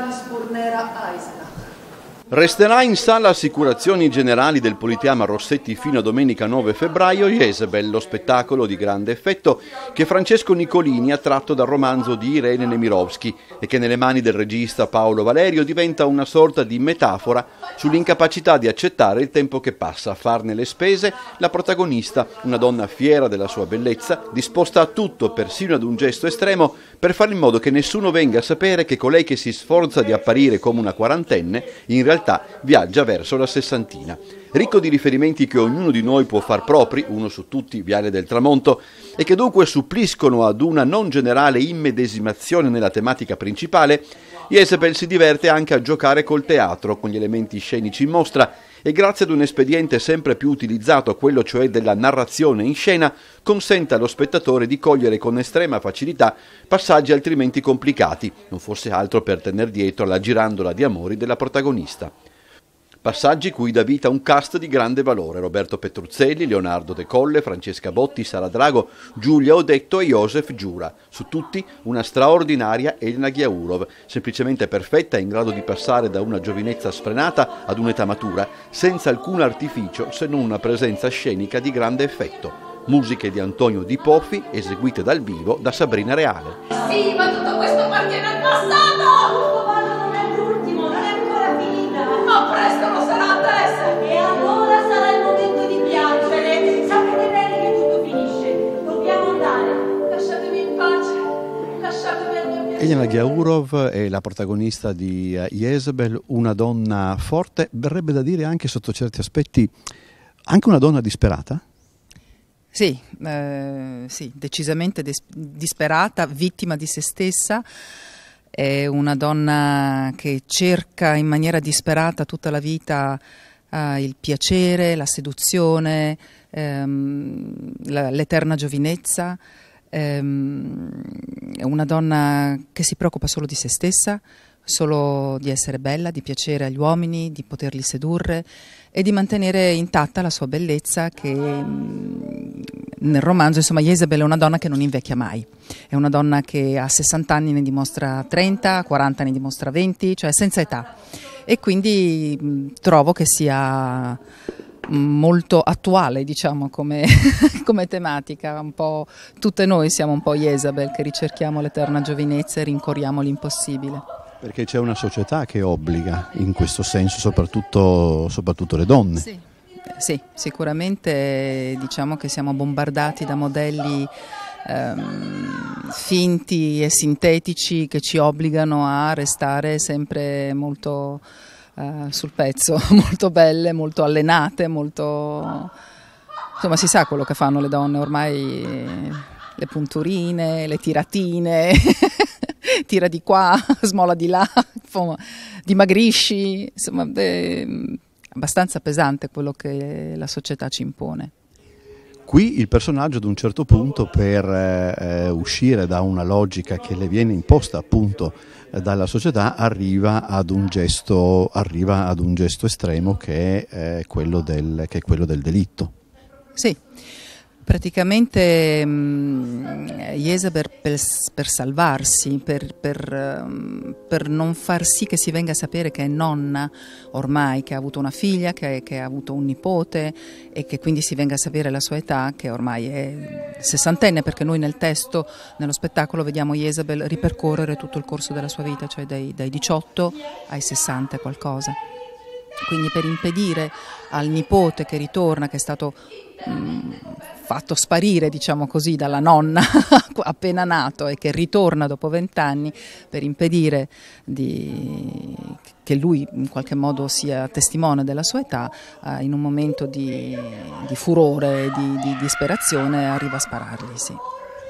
Carlis Fornera Eisenach. Resterà in sala assicurazioni generali del Politeama Rossetti fino a domenica 9 febbraio Jezebel, lo spettacolo di grande effetto che Francesco Nicolini ha tratto dal romanzo di Irene Nemirovsky e che nelle mani del regista Paolo Valerio diventa una sorta di metafora sull'incapacità di accettare il tempo che passa a farne le spese la protagonista, una donna fiera della sua bellezza, disposta a tutto, persino ad un gesto estremo, per fare in modo che nessuno venga a sapere che colei che si sforza di apparire come una quarantenne in realtà viaggia verso la sessantina. Ricco di riferimenti che ognuno di noi può far propri, uno su tutti, Viale del Tramonto, e che dunque suppliscono ad una non generale immedesimazione nella tematica principale, Jezebel si diverte anche a giocare col teatro, con gli elementi scenici in mostra, e grazie ad un espediente sempre più utilizzato, quello cioè della narrazione in scena, consente allo spettatore di cogliere con estrema facilità passaggi altrimenti complicati, non fosse altro per tener dietro la girandola di amori della protagonista. Passaggi cui dà vita un cast di grande valore, Roberto Petruzzelli, Leonardo De Colle, Francesca Botti, Sara Drago, Giulia Odetto e Josef Giura. Su tutti una straordinaria Elena Ghiaurov, semplicemente perfetta e in grado di passare da una giovinezza sfrenata ad un'età matura, senza alcun artificio se non una presenza scenica di grande effetto. Musiche di Antonio Di Poffi eseguite dal vivo da Sabrina Reale. Sì, ma tutto questo appartiene al passato! Elena Giaurov è la protagonista di eh, Jezebel, una donna forte, verrebbe da dire anche sotto certi aspetti, anche una donna disperata? Sì, eh, sì decisamente des- disperata, vittima di se stessa. È una donna che cerca in maniera disperata tutta la vita eh, il piacere, la seduzione, ehm, la, l'eterna giovinezza ehm, una donna che si preoccupa solo di se stessa, solo di essere bella, di piacere agli uomini, di poterli sedurre e di mantenere intatta la sua bellezza che mm, nel romanzo, insomma, Jezebel è una donna che non invecchia mai, è una donna che a 60 anni ne dimostra 30, a 40 ne dimostra 20, cioè senza età e quindi mm, trovo che sia molto attuale, diciamo, come, come, tematica. Un po', tutte noi siamo un po' Jezabel che ricerchiamo l'eterna giovinezza e rincorriamo l'impossibile. Perché c'è una società che obbliga in questo senso, soprattutto, soprattutto le donne. Sì. sì, sicuramente diciamo che siamo bombardati da modelli ehm, finti e sintetici che ci obbligano a restare sempre molto eh, sul pezzo, molto belle, molto allenate, molto... insomma si sa quello che fanno le donne ormai, le punturine, le tiratine, tira di qua, smola di là, insomma, dimagrisci, insomma è abbastanza pesante quello che la società ci impone. Qui il personaggio ad un certo punto per eh, eh, uscire da una logica che le viene imposta appunto eh, dalla società arriva ad un gesto, ad un gesto estremo che è, eh, del, che è quello del delitto. Sì. Praticamente mh, mm, per, per salvarsi, per, per, ehm, per, non far sì che si venga a sapere che è nonna ormai, che ha avuto una figlia, che, che, ha avuto un nipote e che quindi si venga a sapere la sua età, che ormai è sessantenne, perché noi nel testo, nello spettacolo, vediamo Jezabel ripercorrere tutto il corso della sua vita, cioè dai, dai 18 ai 60 qualcosa. Quindi per impedire al nipote che ritorna, che è stato mh, mm, fatto sparire, diciamo così, dalla nonna appena nato e che ritorna dopo vent'anni, per impedire di, che lui in qualche modo sia testimone della sua età, eh, in un momento di, di furore, di, di disperazione, arriva a sparargli. Sì.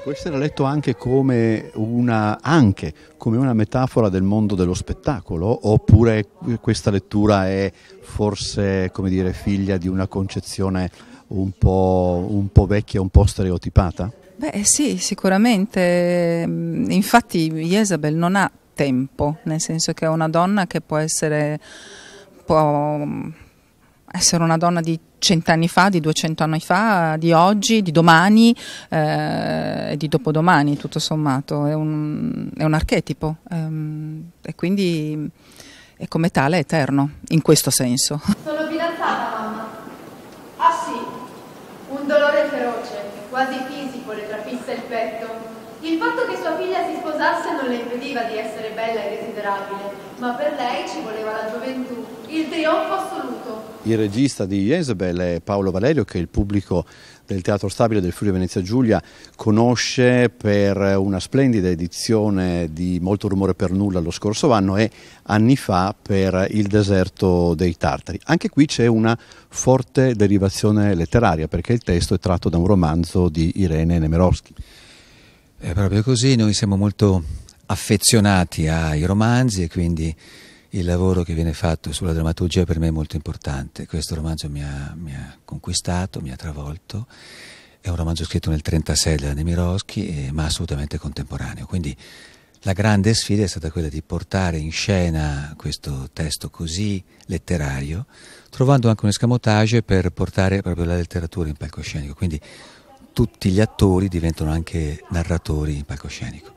Può essere letto anche come, una, anche come, una, metafora del mondo dello spettacolo oppure questa lettura è forse dire, figlia di una concezione un po', un po' vecchia, un po' stereotipata? Beh sì, sicuramente. Mm, infatti Jezabel non ha tempo, nel senso che è una donna che può essere, può mm, essere una donna di tempo cent'anni fa, di 200 anni fa, di oggi, di domani eh, e eh, di dopodomani, tutto sommato. È un, è un archetipo ehm, e quindi è come tale eterno, in questo senso. Sono fidanzata, mamma. Ah sì, un dolore feroce, quasi fisico, le trafissa il petto. Il fatto che sua figlia si sposasse non le impediva di essere bella e desiderabile, ma per lei ci voleva la gioventù, il trionfo assoluto. Il regista di Jezebel è Paolo Valerio, che il pubblico del Teatro Stabile del Friuli Venezia Giulia conosce per una splendida edizione di Molto rumore per nulla lo scorso anno e anni fa per Il deserto dei Tartari. Anche qui c'è una forte derivazione letteraria perché il testo è tratto da un romanzo di Irene Nemerowski. È proprio così, noi siamo molto affezionati ai romanzi e quindi il lavoro che viene fatto sulla drammaturgia per me è molto importante. Questo romanzo mi ha, mi ha conquistato, mi ha travolto. È un romanzo scritto nel 1936 da Nemirovsky, ma assolutamente contemporaneo. Quindi la grande sfida è stata quella di portare in scena questo testo così letterario, trovando anche un escamotage per portare proprio la letteratura in palcoscenico. Quindi tutti gli attori diventano anche narratori in palcoscenico.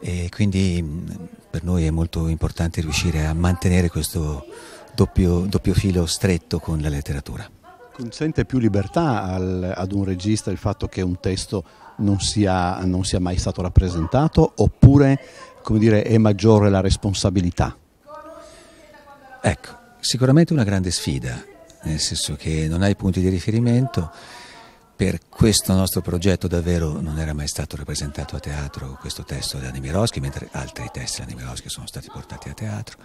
E quindi mm, per noi è molto importante riuscire a mantenere questo doppio, doppio filo stretto con la letteratura. Consente più libertà al, ad un regista il fatto che un testo non sia, non sia mai stato rappresentato oppure dire, è maggiore la responsabilità? Ecco, sicuramente una grande sfida, nel senso che non hai punti di riferimento per questo nostro progetto davvero non era mai stato rappresentato a teatro questo testo da Nemirovsky, mentre altri testi da Nemirovsky sono stati portati a teatro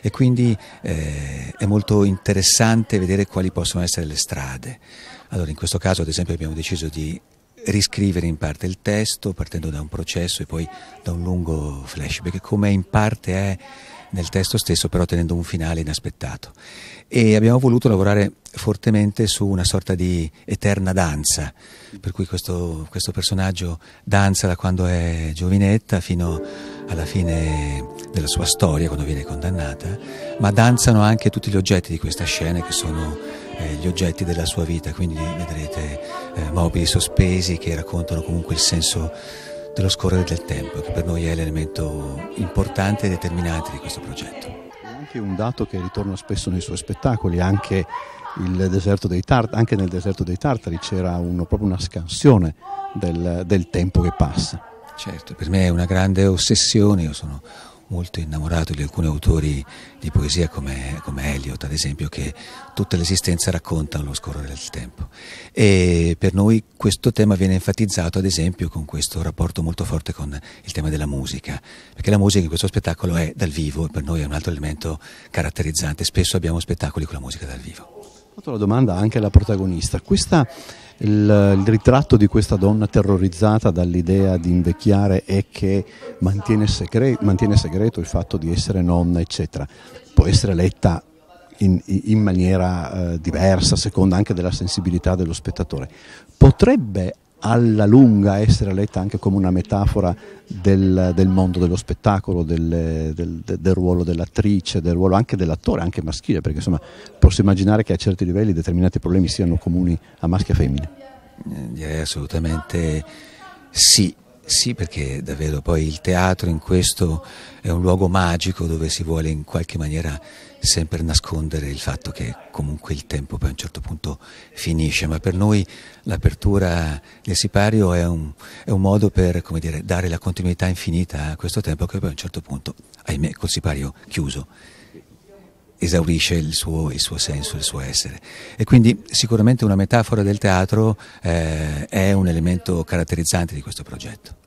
e quindi eh, è molto interessante vedere quali possono essere le strade. Allora in questo caso ad esempio abbiamo deciso di riscrivere in parte il testo partendo da un processo e poi da un lungo flashback, come in parte è nel testo stesso, però tenendo un finale inaspettato. E abbiamo voluto lavorare fortemente su una sorta di eterna danza, per cui questo, questo personaggio danza da quando è giovinetta fino alla fine della sua storia, quando viene condannata, ma danzano anche tutti gli oggetti di questa scena che sono eh, gli oggetti della sua vita, quindi vedrete eh, mobili sospesi che raccontano comunque il senso dello scorrere del tempo, che per noi è l'elemento importante e determinante di questo progetto. È anche un dato che ritorna spesso nei suoi spettacoli, anche, Tart- anche nel deserto dei Tartari c'era uno, proprio una scansione del, del tempo che passa. Certo, per me è una grande ossessione, io sono molto innamorato di alcuni autori di poesia come, come Eliot, ad esempio, che tutta l'esistenza raccontano lo scorrere del tempo. E per noi questo tema viene enfatizzato, ad esempio, con questo rapporto molto forte con il tema della musica, perché la musica in questo spettacolo è dal vivo e per noi è un altro elemento caratterizzante. Spesso abbiamo spettacoli con la musica dal vivo. Ho fatto la domanda anche alla protagonista. Questa il, il, ritratto di questa donna terrorizzata dall'idea di invecchiare e che mantiene, segre, mantiene segreto il fatto di essere nonna, eccetera, può essere letta in, in maniera eh, diversa, a seconda anche della sensibilità dello spettatore. Potrebbe alla lunga essere letta anche come una metafora del, del mondo dello spettacolo, del, del, del ruolo dell'attrice, del ruolo anche dell'attore, anche maschile, perché insomma posso immaginare che a certi livelli determinati problemi siano comuni a maschi e femmine. Eh, direi assolutamente sì, sì, perché davvero poi il teatro in questo è un luogo magico dove si vuole in qualche maniera sempre nascondere il fatto che comunque il tempo poi a un certo punto finisce, ma per noi l'apertura del sipario è un, è un modo per dire, dare la continuità infinita a questo tempo che poi a un certo punto, ahimè, col sipario chiuso esaurisce il suo, il suo, senso, il suo essere. E quindi sicuramente una metafora del teatro eh, è un elemento caratterizzante di questo progetto.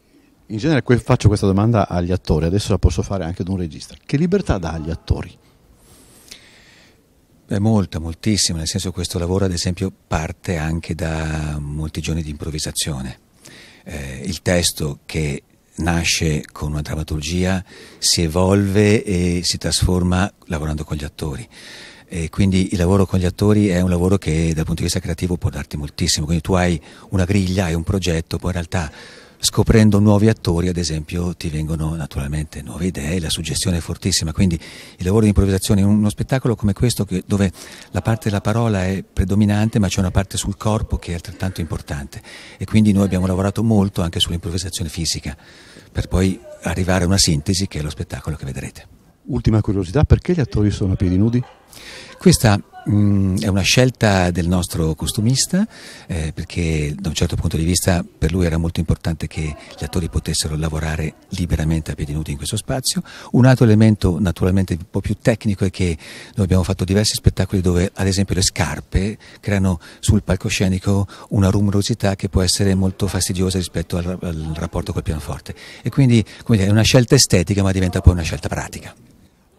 In genere faccio questa domanda agli attori, adesso la posso fare anche ad un regista. Che libertà dà agli attori? Beh, molta, moltissima, nel senso che questo lavoro ad esempio parte anche da molti giorni di improvvisazione. Eh, il testo che nasce con una drammaturgia, si evolve e si trasforma lavorando con gli attori. E quindi il lavoro con gli attori è un lavoro che dal punto di vista creativo può darti moltissimo, quindi tu hai una griglia, hai un progetto, poi in realtà scoprendo nuovi attori, ad esempio, ti vengono naturalmente nuove idee, la suggestione è fortissima, quindi il lavoro di improvvisazione in uno spettacolo come questo che, dove la parte della parola è predominante, ma c'è una parte sul corpo che è altrettanto importante e quindi noi abbiamo lavorato molto anche sull'improvvisazione fisica per poi arrivare a una sintesi che è lo spettacolo che vedrete. Ultima curiosità, perché gli attori sono a piedi nudi? Questa Mm, è una scelta del nostro costumista eh, perché da un certo punto di vista per lui era molto importante che gli attori potessero lavorare liberamente a piedi nudi in questo spazio. Un altro elemento naturalmente un po' più tecnico è che noi abbiamo fatto diversi spettacoli dove ad esempio le scarpe creano sul palcoscenico una rumorosità che può essere molto fastidiosa rispetto al, al rapporto col pianoforte e quindi come dire, è una scelta estetica ma diventa poi una scelta pratica.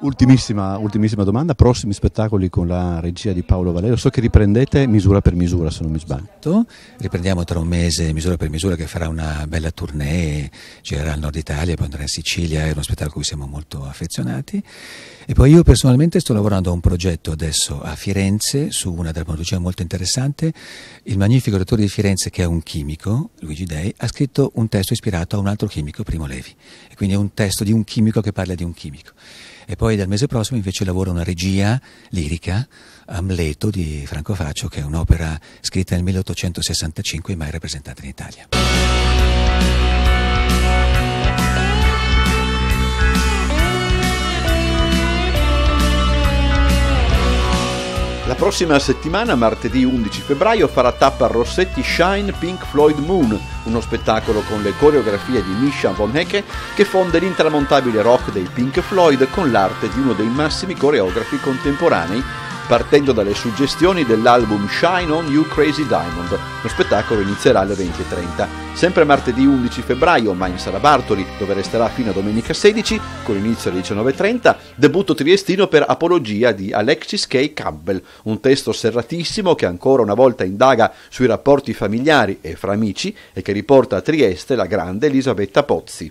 Ultimissima, ultimissima, domanda, prossimi spettacoli con la regia di Paolo Valerio, so che riprendete misura per misura se non mi sbaglio. Esatto. Riprendiamo tra un mese misura per misura che farà una bella tournée, girerà al nord Italia, poi andrà in Sicilia, è uno spettacolo a cui siamo molto affezionati. E poi io personalmente sto lavorando a un progetto adesso a Firenze su una drammaturgia molto interessante, il magnifico dottore di Firenze che è un chimico, Luigi Dei, ha scritto un testo ispirato a un altro chimico, Primo Levi, e quindi è un testo di un chimico che parla di un chimico. E poi dal mese prossimo invece lavora una regia lirica, Amleto di Franco Faccio, che è un'opera scritta nel 1865 e mai rappresentata in Italia. prossima settimana, martedì 11 febbraio, farà tappa a Rossetti Shine Pink Floyd Moon, uno spettacolo con le coreografie di Misha Von Hecke che fonde l'intramontabile rock dei Pink Floyd con l'arte di uno dei massimi coreografi contemporanei partendo dalle suggestioni dell'album Shine On You Crazy Diamond. Lo spettacolo inizierà alle 20.30. Sempre martedì 11 febbraio, ma in Sala Bartoli, dove resterà fino a domenica 16, con inizio alle 19.30, debutto triestino per Apologia di Alexis K. Campbell, un testo serratissimo che ancora una volta indaga sui rapporti familiari e fra amici e che riporta a Trieste la grande Elisabetta Pozzi.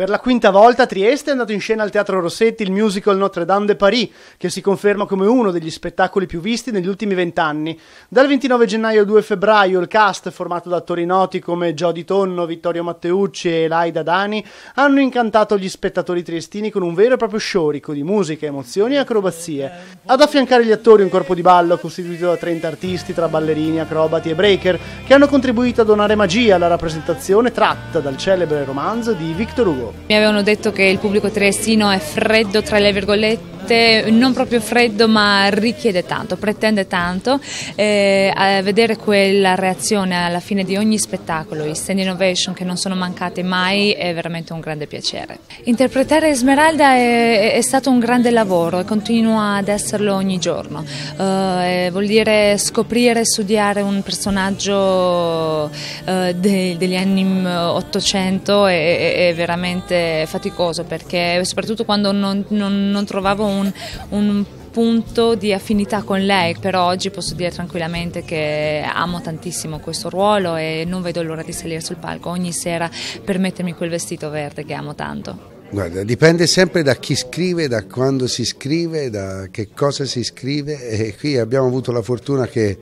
Per la quinta volta a Trieste è andato in scena al Teatro Rossetti il musical Notre Dame de Paris, che si conferma come uno degli spettacoli più visti negli ultimi vent'anni. Dal 29 gennaio al 2 febbraio il cast, formato da attori noti come Jody Tonno, Vittorio Matteucci e Laida Dani, hanno incantato gli spettatori triestini con un vero e proprio sciorico di musica, emozioni e acrobazie. Ad affiancare gli attori un corpo di ballo costituito da 30 artisti tra ballerini, acrobati e breaker, che hanno contribuito a donare magia alla rappresentazione tratta dal celebre romanzo di Victor Hugo. Mi avevano detto che il pubblico triestino è freddo, tra le virgolette, veramente non proprio freddo ma richiede tanto, pretende tanto. Eh, vedere quella reazione alla fine di ogni spettacolo, i stand innovation che non sono mancate mai è veramente un grande piacere. Interpretare Esmeralda è, è stato un grande lavoro e continua ad esserlo ogni giorno. Eh, eh, vuol dire scoprire, e studiare un personaggio eh, de, degli anni 800 mm, è, è veramente faticoso perché soprattutto quando non, non, non trovavo un un, un punto di affinità con lei, però oggi posso dire tranquillamente che amo tantissimo questo ruolo e non vedo l'ora di salire sul palco ogni sera per mettermi quel vestito verde che amo tanto. Guarda, dipende sempre da chi scrive, da quando si scrive, da che cosa si scrive e qui abbiamo avuto la fortuna che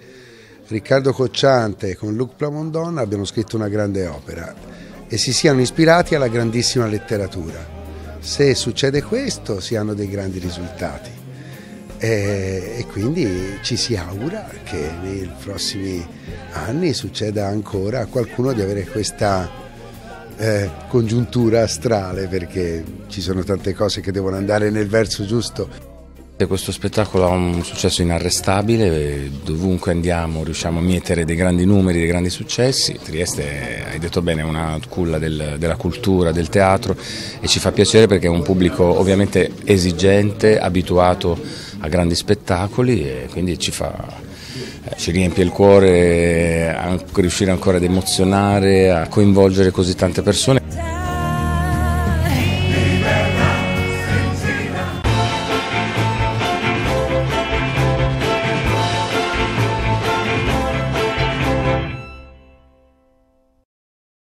Riccardo Cocciante con Luc Plamondon abbiano scritto una grande opera e si siano ispirati alla grandissima letteratura. Se succede questo si hanno dei grandi risultati e, e quindi ci si augura che nei prossimi anni succeda ancora a qualcuno di avere questa eh, congiuntura astrale perché ci sono tante cose che devono andare nel verso giusto. Questo spettacolo ha un successo inarrestabile, dovunque andiamo riusciamo a mietere dei grandi numeri, dei grandi successi. Trieste, hai detto bene, è una culla del, della cultura, del teatro e ci fa piacere perché è un pubblico ovviamente esigente, abituato a grandi spettacoli e quindi ci, fa, eh, ci riempie il cuore eh, a riuscire ancora ad emozionare, a coinvolgere così tante persone.